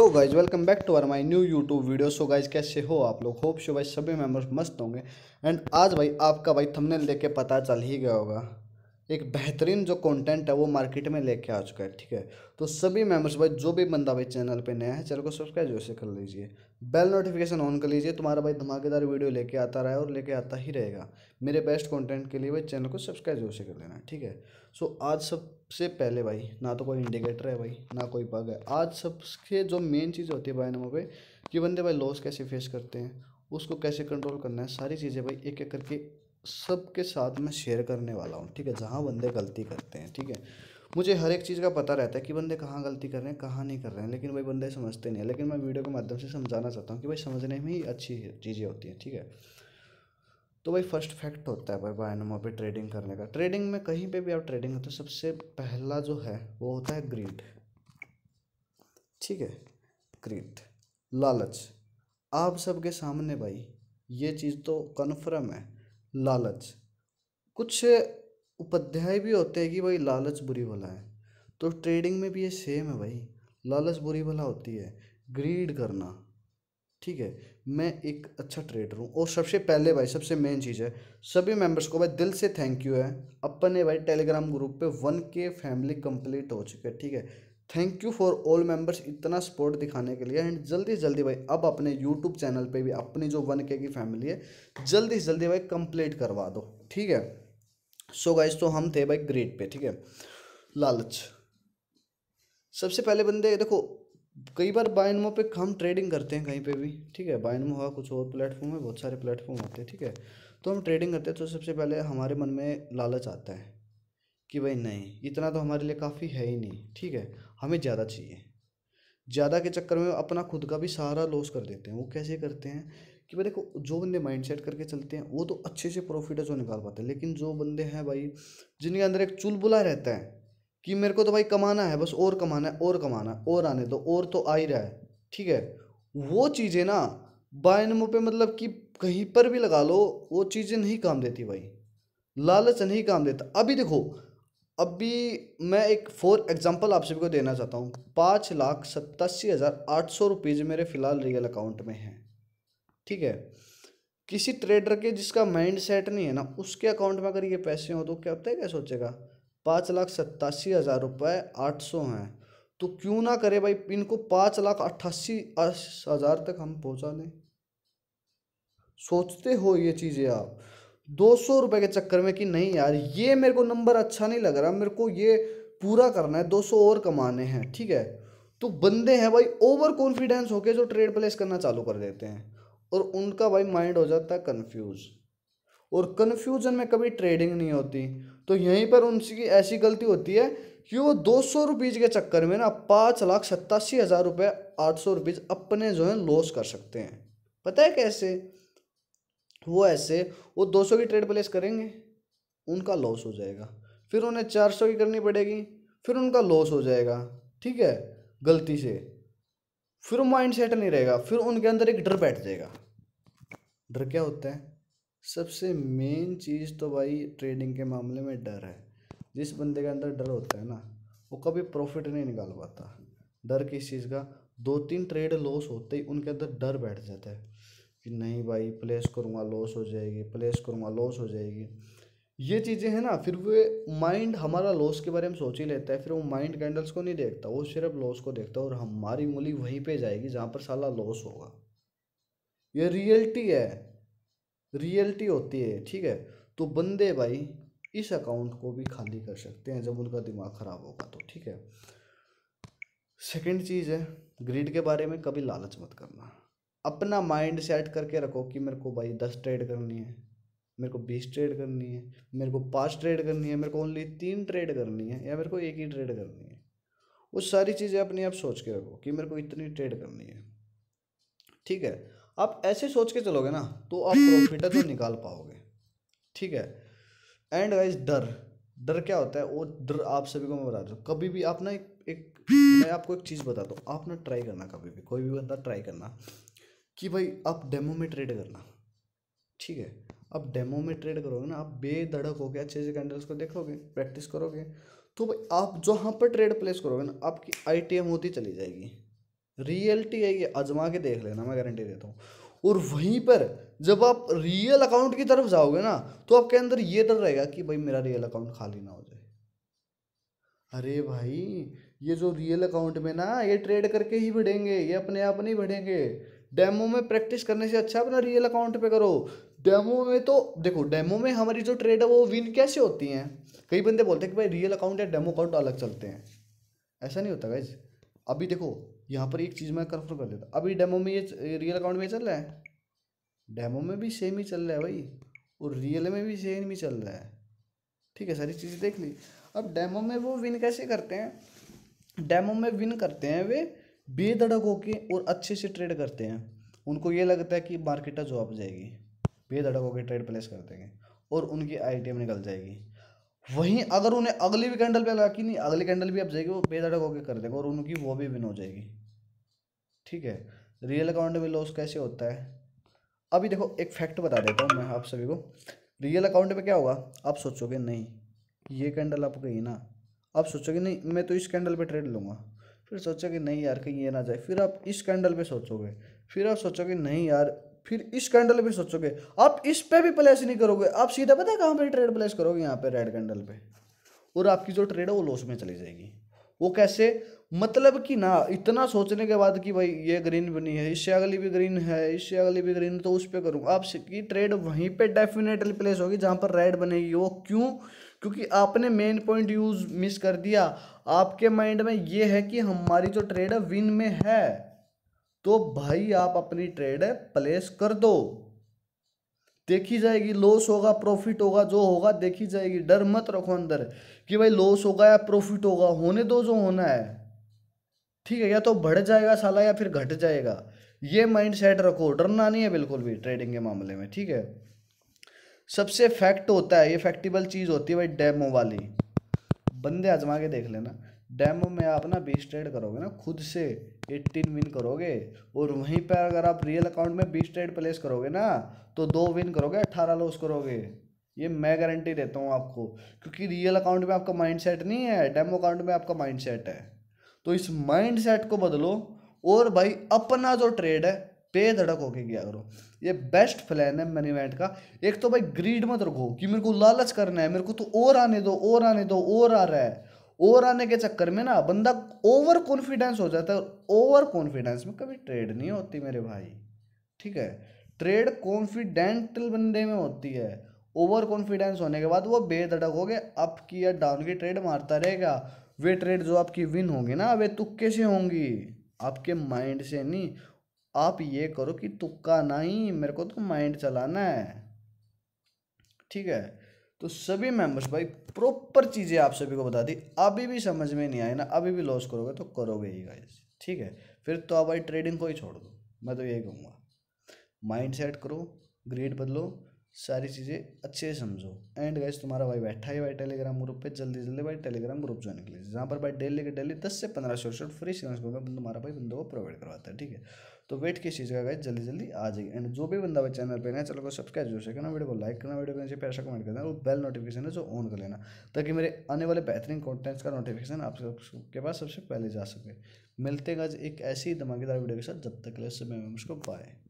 hello guys welcome back to our my new YouTube video so guys कैसे हो आप लोग होप शो भाई सभी मेम्बर्स मस्त होंगे एंड आज भाई आपका भाई थंबनेल देख के पता चल ही गया होगा एक बेहतरीन जो कंटेंट है वो मार्केट में लेके आ चुका है ठीक है तो सभी मेम्बर्स भाई जो भी बंदा भाई चैनल पे नया है चैनल को सब्सक्राइब जैसे कर लीजिए बेल नोटिफिकेशन ऑन कर लीजिए तुम्हारा भाई धमाकेदार वीडियो लेके आता रहा है और लेके आता ही रहेगा मेरे बेस्ट कॉन्टेंट के लिए भाई चैनल को सब्सक्राइब जरूर से कर लेना ठीक है सो आज सबसे पहले भाई ना तो कोई इंडिकेटर है भाई ना कोई पग है आज सबसे जो मेन चीज़ होती है भाई नमो पे कि बंदे भाई लॉस कैसे फेस करते हैं उसको कैसे कंट्रोल करना है सारी चीज़ें भाई एक एक करके सबके साथ मैं शेयर करने वाला हूँ ठीक है जहाँ बंदे गलती करते हैं ठीक है मुझे हर एक चीज़ का पता रहता है कि बंदे कहाँ गलती कर रहे हैं कहाँ नहीं कर रहे हैं लेकिन भाई बंदे समझते नहीं है लेकिन मैं वीडियो के माध्यम से समझाना चाहता हूँ कि भाई समझने में ही अच्छी चीज़ें होती हैं ठीक है तो भाई फर्स्ट फैक्ट होता है भाई बायनोमो पे ट्रेडिंग करने का ट्रेडिंग में कहीं पे भी आप ट्रेडिंग हो हैं सबसे पहला जो है वो होता है ग्रीड ठीक है ग्रीड लालच आप सबके सामने भाई ये चीज़ तो कन्फर्म है लालच कुछ उपाध्याय भी होते हैं कि भाई लालच बुरी भला है तो ट्रेडिंग में भी ये सेम है भाई लालच बुरी भला होती है ग्रीड करना ठीक है मैं एक अच्छा ट्रेडर हूँ और सबसे पहले भाई सबसे मेन चीज़ है सभी मेंबर्स को भाई दिल से थैंक यू है अपन ने भाई टेलीग्राम ग्रुप पे वन के फैमिली कंप्लीट हो चुके ठीक है thank you for all members इतना सपोर्ट दिखाने के लिए एंड जल्दी जल्दी भाई अब अपने यूट्यूब चैनल पे भी अपनी जो वन के की फैमिली है जल्दी जल्दी भाई कंप्लीट करवा दो ठीक है सो so गाइज तो हम थे भाई ग्रेड पे ठीक है लालच सबसे पहले बंदे देखो कई बार बाइनमो पे हम ट्रेडिंग करते हैं कहीं पे भी ठीक है बाइनमो हुआ कुछ और प्लेटफॉर्म है बहुत सारे प्लेटफॉर्म होते हैं ठीक है तो हम ट्रेडिंग करते हैं तो सबसे पहले हमारे मन में लालच आता है कि भाई नहीं इतना तो हमारे लिए काफ़ी है ही नहीं ठीक है हमें ज़्यादा चाहिए ज़्यादा के चक्कर में अपना खुद का भी सारा लॉस कर देते हैं वो कैसे करते हैं कि भाई देखो जो बंदे माइंड सेट करके चलते हैं वो तो अच्छे से प्रॉफिट है जो निकाल पाते हैं लेकिन जो बंदे हैं भाई जिनके अंदर एक चुलबुला रहता है कि मेरे को तो भाई कमाना है बस और कमाना है और कमाना है और आने दो और तो आ ही रहा है ठीक है वो चीज़ें ना बायनमो पे मतलब कि कहीं पर भी लगा लो वो चीज़ें नहीं काम देती भाई लालच नहीं काम देता अभी देखो अभी मैं एक फोर एग्जांपल आप सभी को देना चाहता हूँ पाँच लाख सत्तासी हज़ार आठ सौ रुपीज़ मेरे फ़िलहाल रियल अकाउंट में हैं ठीक है किसी ट्रेडर के जिसका माइंड सेट नहीं है ना उसके अकाउंट में अगर ये पैसे हों तो क्या होता है क्या सोचेगा पाँच लाख सत्तासी हज़ार रुपये आठ सौ हैं तो क्यों ना करे भाई इनको पाँच लाख अट्ठासी हज़ार तक हम पहुँचा दें सोचते हो ये चीज़ें आप दो सौ रुपये के चक्कर में कि नहीं यार ये मेरे को नंबर अच्छा नहीं लग रहा मेरे को ये पूरा करना है दो सौ और कमाने हैं ठीक है तो बंदे हैं भाई ओवर कॉन्फिडेंस होके जो ट्रेड प्लेस करना चालू कर देते हैं और उनका भाई माइंड हो जाता है कन्फ्यूज़ और कन्फ्यूज़न में कभी ट्रेडिंग नहीं होती तो यहीं पर उनकी ऐसी गलती होती है कि वो दो सौ रुपीज़ के चक्कर में ना पाँच लाख सत्तासी हज़ार रुपये आठ सौ रुपीज़ अपने जो है लॉस कर सकते हैं पता है कैसे वो ऐसे वो 200 की ट्रेड प्लेस करेंगे उनका लॉस हो जाएगा फिर उन्हें 400 की करनी पड़ेगी फिर उनका लॉस हो जाएगा ठीक है गलती से फिर माइंड सेट नहीं रहेगा फिर उनके अंदर एक डर बैठ जाएगा डर क्या होता है सबसे मेन चीज़ तो भाई ट्रेडिंग के मामले में डर है जिस बंदे के अंदर डर होता है ना वो कभी प्रॉफिट नहीं निकाल पाता डर किस चीज़ का दो तीन ट्रेड लॉस होते ही उनके अंदर डर बैठ जाता है कि नहीं भाई प्लेस करूँगा लॉस हो जाएगी प्लेस करूँगा लॉस हो जाएगी ये चीज़ें हैं ना फिर वे माइंड हमारा लॉस के बारे में सोच ही लेता है फिर वो माइंड कैंडल्स को नहीं देखता वो सिर्फ लॉस को देखता है और हमारी उंगली वहीं पे जाएगी जहाँ पर साला लॉस होगा ये रियलिटी है रियलिटी होती है ठीक है तो बंदे भाई इस अकाउंट को भी खाली कर सकते हैं जब उनका दिमाग ख़राब होगा तो ठीक है सेकेंड चीज़ है ग्रीड के बारे में कभी लालच मत करना अपना माइंड सेट करके रखो कि मेरे को भाई दस ट्रेड करनी है मेरे को बीस ट्रेड करनी है मेरे को पाँच ट्रेड करनी है मेरे को ओनली तीन ट्रेड करनी है या मेरे को एक ही ट्रेड करनी है वो सारी चीज़ें अपने आप सोच के रखो कि मेरे को इतनी ट्रेड करनी है ठीक है आप ऐसे सोच के चलोगे ना तो आप प्रॉफिट तो निकाल पाओगे ठीक है एंड गाइज डर डर क्या होता है वो डर आप सभी को मैं बता दूँ कभी भी आप ना एक, एक मैं आपको एक चीज़ बताता हूँ आप ना ट्राई करना कभी भी कोई भी बंदा ट्राई करना कि भाई आप डेमो में ट्रेड करना ठीक है अब डेमो में ट्रेड करोगे ना आप बेधड़क हो गया अच्छे से कैंडल्स को देखोगे प्रैक्टिस करोगे तो भाई आप जो जहाँ पर ट्रेड प्लेस करोगे ना आपकी आई होती चली जाएगी रियलिटी है ये अजमा के देख लेना मैं गारंटी देता हूँ और वहीं पर जब आप रियल अकाउंट की तरफ जाओगे ना तो आपके अंदर ये डर रहेगा कि भाई मेरा रियल अकाउंट खाली ना हो जाए अरे भाई ये जो रियल अकाउंट में ना ये ट्रेड करके ही बढ़ेंगे ये अपने आप नहीं बढ़ेंगे डेमो में प्रैक्टिस करने से अच्छा अपना रियल अकाउंट पे करो डेमो में तो देखो डेमो में हमारी जो ट्रेड है वो विन कैसे होती हैं कई बंदे बोलते हैं कि भाई रियल अकाउंट या डेमो अकाउंट अलग चलते हैं ऐसा नहीं होता गाइज अभी देखो यहाँ पर एक चीज़ मैं कन्फर्म कर देता अभी डेमो में ये रियल अकाउंट में चल रहा है डेमो में भी सेम ही चल रहा है भाई और रियल में भी सेम ही चल रहा है ठीक है सारी चीज़ें देख ली अब डेमो में वो विन कैसे करते हैं डेमो में विन करते हैं वे बेधड़क होके और अच्छे से ट्रेड करते हैं उनको ये लगता है कि मार्केट जॉब जाएगी बेधड़क होकर ट्रेड प्लेस कर देंगे और उनकी एम निकल जाएगी वहीं अगर उन्हें अगली भी कैंडल पे लगा कि नहीं अगली कैंडल भी अब जाएगी वो बेधड़क होकर कर देंगे और उनकी वो भी विन हो जाएगी ठीक है रियल अकाउंट में लॉस कैसे होता है अभी देखो एक फैक्ट बता देता हूँ मैं आप सभी को रियल अकाउंट में क्या होगा आप सोचोगे नहीं ये कैंडल आप गई ना आप सोचोगे नहीं मैं तो इस कैंडल पे ट्रेड लूँगा फिर सोचा कि नहीं यार कहीं ये ना जाए फिर आप इस कैंडल पे सोचोगे फिर आप सोचोगे नहीं यार फिर इस कैंडल पे सोचोगे आप इस पे भी प्लेस नहीं करोगे आप सीधा पता है कहाँ पर ट्रेड प्लेस करोगे यहाँ पे रेड कैंडल पे और आपकी जो ट्रेड है वो लॉस में चली जाएगी वो कैसे मतलब कि ना इतना सोचने के बाद कि भाई ये ग्रीन बनी है इससे अगली भी ग्रीन है इससे अगली भी ग्रीन तो उस पर करूँ आपकी ट्रेड वहीं पर डेफिनेटली प्लेस होगी जहाँ पर रेड बनेगी वो क्यों क्योंकि आपने मेन पॉइंट यूज मिस कर दिया आपके माइंड में ये है कि हमारी जो ट्रेड है विन में है तो भाई आप अपनी ट्रेड है प्लेस कर दो देखी जाएगी लॉस होगा प्रॉफिट होगा जो होगा देखी जाएगी डर मत रखो अंदर कि भाई लॉस होगा या प्रॉफिट होगा होने दो जो होना है ठीक है या तो बढ़ जाएगा साला या फिर घट जाएगा ये माइंड सेट रखो डरना नहीं है बिल्कुल भी ट्रेडिंग के मामले में ठीक है सबसे फैक्ट होता है ये फैक्टिबल चीज़ होती है भाई डेमो वाली बंदे आजमा के देख लेना डेमो में आप ना बीस ट्रेड करोगे ना खुद से एट्टीन विन करोगे और वहीं पर अगर आप रियल अकाउंट में बीस ट्रेड प्लेस करोगे ना तो दो विन करोगे अट्ठारह लॉस करोगे ये मैं गारंटी देता हूँ आपको क्योंकि रियल अकाउंट में आपका सेट नहीं है डेमो अकाउंट में आपका सेट है तो इस सेट को बदलो और भाई अपना जो ट्रेड है बेधड़क होके किया करो ये बेस्ट प्लान है मनी इवेंट का एक तो भाई ग्रीड मत रखो कि मेरे को लालच करना है मेरे को तो और आने दो और आने दो और आ रहा है और आने के चक्कर में ना बंदा ओवर कॉन्फिडेंस हो जाता है ओवर कॉन्फिडेंस में कभी ट्रेड नहीं होती मेरे भाई ठीक है ट्रेड कॉन्फिडेंटल बंदे में होती है ओवर कॉन्फिडेंस होने के बाद वो बेधड़क हो गए अप की या डाउन की ट्रेड मारता रहेगा वे ट्रेड जो आपकी विन होंगी ना वे तुक्के से होंगी आपके माइंड से नहीं आप ये करो कि तुक्का नहीं मेरे को तो माइंड चलाना है ठीक है तो सभी मेंबर्स भाई प्रॉपर चीज़ें आप सभी को बता दी अभी भी समझ में नहीं आई ना अभी भी लॉस करोगे तो करोगे ही गाइस ठीक है फिर तो आप भाई ट्रेडिंग को ही छोड़ दो मैं तो यही कहूँगा माइंड सेट करो ग्रेड बदलो सारी चीज़ें अच्छे से समझो एंड गाइस तुम्हारा भाई बैठा ही भाई टेलीग्राम ग्रुप पे जल्दी जल्दी भाई टेलीग्राम ग्रुप ज्वाइन कर लीजिए जहाँ पर भाई डेली के डेली दस से पंद्रह शॉर्ट शॉर्ट फ्री सीखने में तुम्हारा भाई बंदों को प्रोवाइड करवाता है ठीक है तो वेट किस चीज़ का गाइज जल्दी जल्दी आ जाएगी एंड जो भी बंदा बच्चा चैनल पे नया चैनल को सब्सक्राइब जरूर से करना वीडियो को लाइक करना वीडियो को नीचे पैसा कमेंट करना और बेल नोटिफिकेशन है जो ऑन कर लेना ताकि मेरे आने वाले बेहतरीन कॉन्टेंट्स का नोटिफिकेशन आपके पास सबसे पहले जा सके मिलते गज एक ऐसी धमाकेदार वीडियो के साथ जब तक के समय में उसको पाए